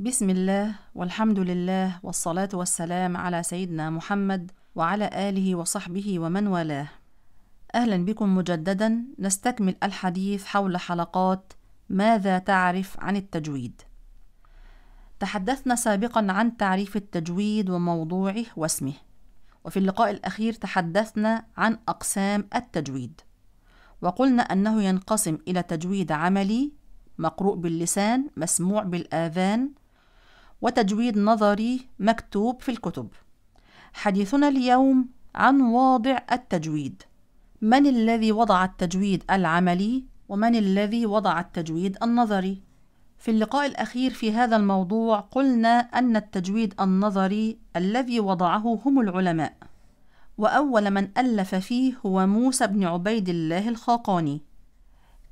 بسم الله والحمد لله والصلاة والسلام على سيدنا محمد وعلى آله وصحبه ومن والاه. أهلا بكم مجددا نستكمل الحديث حول حلقات ماذا تعرف عن التجويد؟ تحدثنا سابقا عن تعريف التجويد وموضوعه واسمه. وفي اللقاء الأخير تحدثنا عن أقسام التجويد. وقلنا أنه ينقسم إلى تجويد عملي مقروء باللسان مسموع بالآذان وتجويد نظري مكتوب في الكتب حديثنا اليوم عن واضع التجويد من الذي وضع التجويد العملي ومن الذي وضع التجويد النظري في اللقاء الاخير في هذا الموضوع قلنا ان التجويد النظري الذي وضعه هم العلماء واول من الف فيه هو موسى بن عبيد الله الخاقاني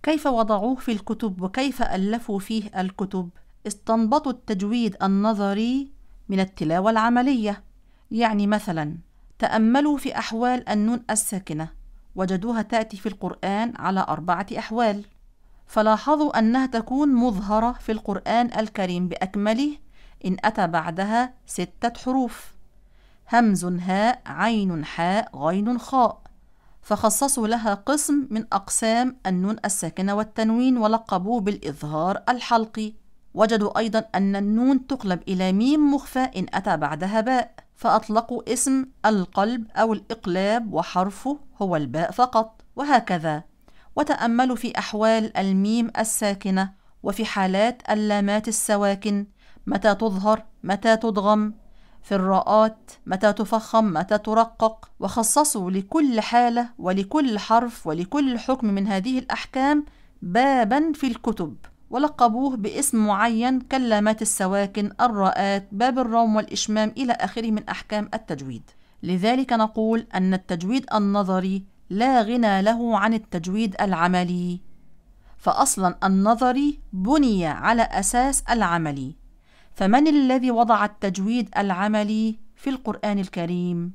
كيف وضعوه في الكتب وكيف الفوا فيه الكتب استنبطوا التجويد النظري من التلاوة العملية يعني مثلا تأملوا في أحوال النون الساكنة وجدوها تأتي في القرآن على أربعة أحوال فلاحظوا أنها تكون مظهرة في القرآن الكريم بأكمله إن أتى بعدها ستة حروف همز هاء عين حاء غين خاء فخصصوا لها قسم من أقسام النون الساكنة والتنوين ولقبوه بالإظهار الحلقي وجدوا أيضا أن النون تقلب إلى ميم مخفى إن أتى بعدها باء فأطلقوا اسم القلب أو الإقلاب وحرفه هو الباء فقط وهكذا وتأملوا في أحوال الميم الساكنة وفي حالات اللامات السواكن متى تظهر متى تدغم في الراءات متى تفخم متى ترقق وخصصوا لكل حالة ولكل حرف ولكل حكم من هذه الأحكام بابا في الكتب ولقبوه باسم معين كلمات السواكن الراءات باب الروم والإشمام إلى آخره من أحكام التجويد لذلك نقول أن التجويد النظري لا غنى له عن التجويد العملي فأصلا النظري بني على أساس العملي فمن الذي وضع التجويد العملي في القرآن الكريم؟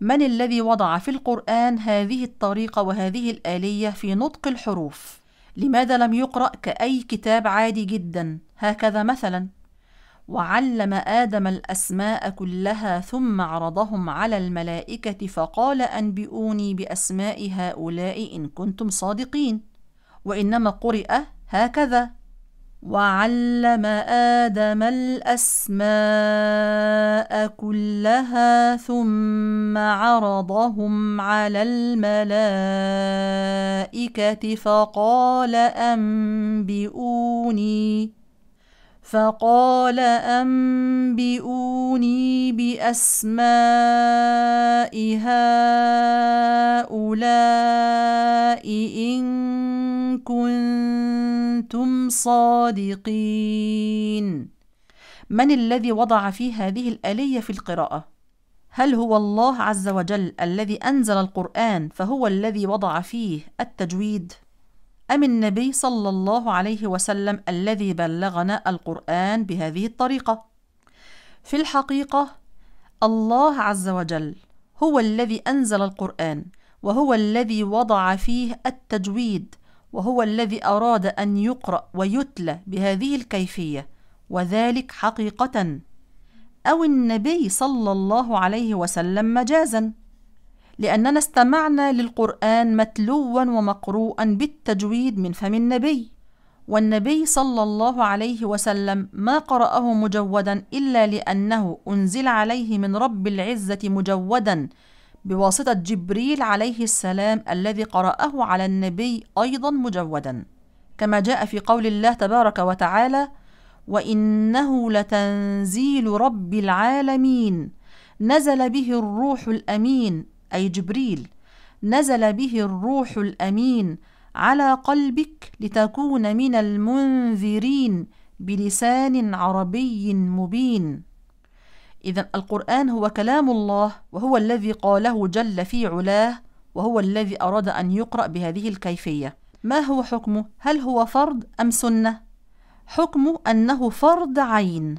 من الذي وضع في القرآن هذه الطريقة وهذه الآلية في نطق الحروف؟ لماذا لم يقرأ كأي كتاب عادي جدا هكذا مثلا وعلم آدم الأسماء كلها ثم عرضهم على الملائكة فقال أنبئوني بأسماء هؤلاء إن كنتم صادقين وإنما قرئ هكذا وعلم آدم الأسماء كلها ثم عرضهم على الملائكة فقال أنبئوني فقال أنبئوني بأسماء هؤلاء إن كنتم صادقين من الذي وضع في هذه الآلية في القراءة؟ هل هو الله عز وجل الذي أنزل القرآن فهو الذي وضع فيه التجويد؟ أم النبي صلى الله عليه وسلم الذي بلغنا القرآن بهذه الطريقة؟ في الحقيقة الله عز وجل هو الذي أنزل القرآن وهو الذي وضع فيه التجويد وهو الذي أراد أن يقرأ ويتلى بهذه الكيفية وذلك حقيقة أو النبي صلى الله عليه وسلم مجازا لأننا استمعنا للقرآن متلوا ومقروءا بالتجويد من فم النبي والنبي صلى الله عليه وسلم ما قرأه مجودا إلا لأنه أنزل عليه من رب العزة مجودا بواسطة جبريل عليه السلام الذي قرأه على النبي أيضا مجودا كما جاء في قول الله تبارك وتعالى وانه لتنزيل رب العالمين نزل به الروح الامين اي جبريل نزل به الروح الامين على قلبك لتكون من المنذرين بلسان عربي مبين اذا القران هو كلام الله وهو الذي قاله جل في علاه وهو الذي اراد ان يقرا بهذه الكيفيه ما هو حكمه هل هو فرض ام سنه حكم أنه فرض عين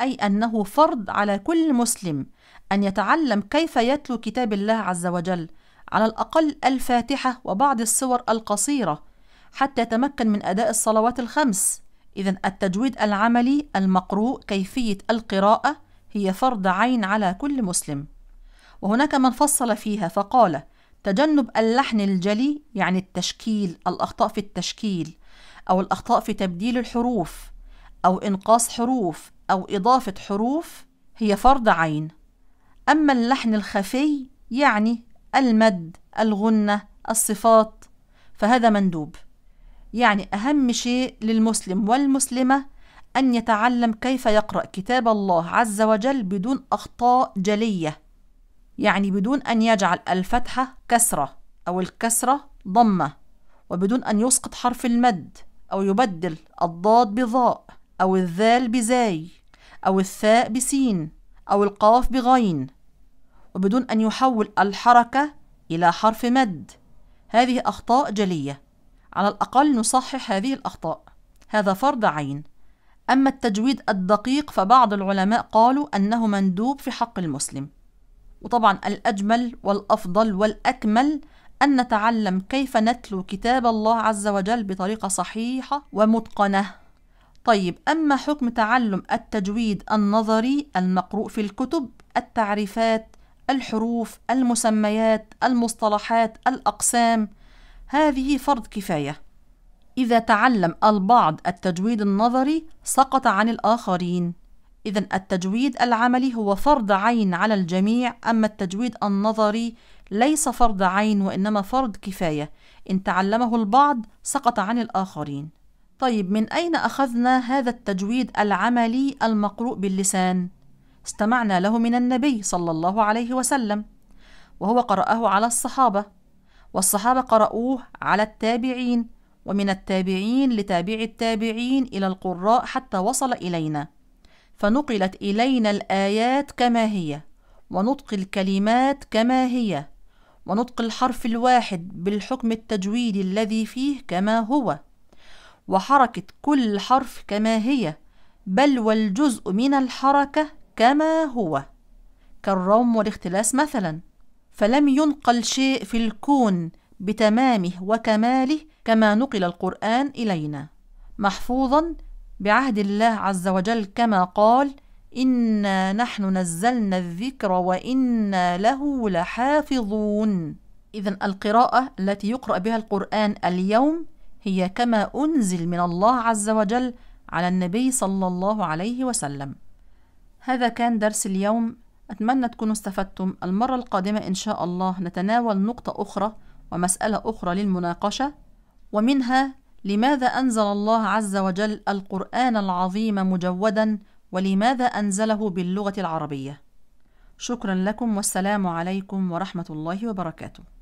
أي أنه فرض على كل مسلم أن يتعلم كيف يتلو كتاب الله عز وجل على الأقل الفاتحة وبعض السور القصيرة حتى يتمكن من أداء الصلوات الخمس إذا التجويد العملي المقروء كيفية القراءة هي فرض عين على كل مسلم وهناك من فصل فيها فقال تجنب اللحن الجلي يعني التشكيل الأخطاء في التشكيل أو الأخطاء في تبديل الحروف أو إنقاص حروف أو إضافة حروف هي فرض عين أما اللحن الخفي يعني المد الغنة الصفات فهذا مندوب يعني أهم شيء للمسلم والمسلمة أن يتعلم كيف يقرأ كتاب الله عز وجل بدون أخطاء جلية يعني بدون أن يجعل الفتحة كسرة أو الكسرة ضمة وبدون أن يسقط حرف المد أو يبدل الضاد بظاء أو الذال بزاي أو الثاء بسين أو القاف بغين وبدون أن يحول الحركة إلى حرف مد هذه أخطاء جلية على الأقل نصحح هذه الأخطاء هذا فرض عين أما التجويد الدقيق فبعض العلماء قالوا أنه مندوب في حق المسلم وطبعا الأجمل والأفضل والأكمل أن نتعلم كيف نتلو كتاب الله عز وجل بطريقة صحيحة ومتقنة. طيب أما حكم تعلم التجويد النظري المقروء في الكتب، التعريفات، الحروف، المسميات، المصطلحات، الأقسام، هذه فرض كفاية. إذا تعلم البعض التجويد النظري سقط عن الآخرين. إذا التجويد العملي هو فرض عين على الجميع، أما التجويد النظري ليس فرض عين وإنما فرض كفاية إن تعلمه البعض سقط عن الآخرين طيب من أين أخذنا هذا التجويد العملي المقروء باللسان؟ استمعنا له من النبي صلى الله عليه وسلم وهو قرأه على الصحابة والصحابة قرأوه على التابعين ومن التابعين لتابع التابعين إلى القراء حتى وصل إلينا فنقلت إلينا الآيات كما هي ونطق الكلمات كما هي ونطق الحرف الواحد بالحكم التجويدي الذي فيه كما هو وحركة كل حرف كما هي بل والجزء من الحركة كما هو كالروم والاختلاس مثلا فلم ينقل شيء في الكون بتمامه وكماله كما نقل القرآن إلينا محفوظا بعهد الله عز وجل كما قال إنا نحن نزلنا الذكر وإنا له لحافظون إذا القراءة التي يقرأ بها القرآن اليوم هي كما أنزل من الله عز وجل على النبي صلى الله عليه وسلم هذا كان درس اليوم أتمنى تكونوا استفدتم المرة القادمة إن شاء الله نتناول نقطة أخرى ومسألة أخرى للمناقشة ومنها لماذا أنزل الله عز وجل القرآن العظيم مجودا ولماذا أنزله باللغة العربية شكرا لكم والسلام عليكم ورحمة الله وبركاته